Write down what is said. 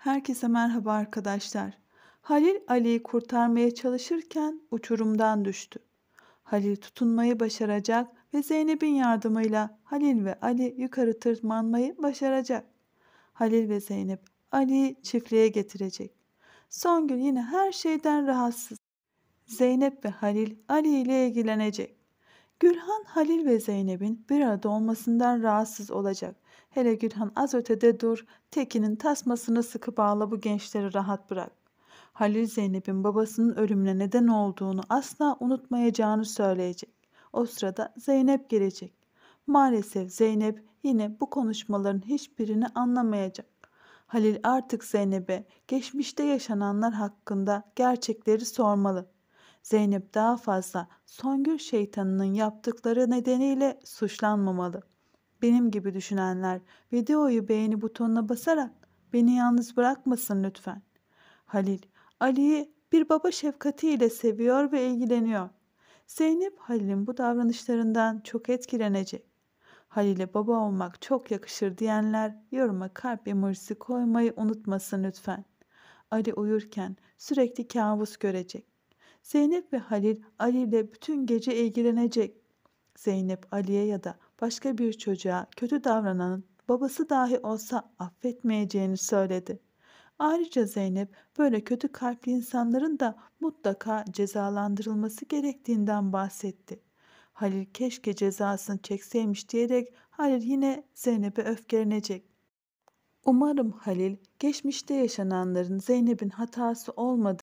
Herkese merhaba arkadaşlar. Halil Ali'yi kurtarmaya çalışırken uçurumdan düştü. Halil tutunmayı başaracak ve Zeynep'in yardımıyla Halil ve Ali yukarı tırmanmayı başaracak. Halil ve Zeynep Ali'yi çiftliğe getirecek. Songül yine her şeyden rahatsız. Zeynep ve Halil Ali ile ilgilenecek. Gülhan, Halil ve Zeynep'in bir arada olmasından rahatsız olacak. Hele Gülhan az ötede dur, Tekin'in tasmasını sıkı bağla bu gençleri rahat bırak. Halil Zeynep'in babasının ölümüne neden olduğunu asla unutmayacağını söyleyecek. O sırada Zeynep gelecek. Maalesef Zeynep yine bu konuşmaların hiçbirini anlamayacak. Halil artık Zeynep'e geçmişte yaşananlar hakkında gerçekleri sormalı. Zeynep daha fazla Songül şeytanının yaptıkları nedeniyle suçlanmamalı. Benim gibi düşünenler videoyu beğeni butonuna basarak beni yalnız bırakmasın lütfen. Halil, Ali'yi bir baba şefkatiyle seviyor ve ilgileniyor. Zeynep Halil'in bu davranışlarından çok etkilenecek. Halil'e baba olmak çok yakışır diyenler yoruma kalp emojisi koymayı unutmasın lütfen. Ali uyurken sürekli kabus görecek. Zeynep ve Halil Ali ile bütün gece ilgilenecek. Zeynep Ali'ye ya da başka bir çocuğa kötü davrananın babası dahi olsa affetmeyeceğini söyledi. Ayrıca Zeynep böyle kötü kalpli insanların da mutlaka cezalandırılması gerektiğinden bahsetti. Halil keşke cezasını çekseymiş diyerek Halil yine Zeynep'e öfkelenecek. Umarım Halil geçmişte yaşananların Zeynep'in hatası olmadı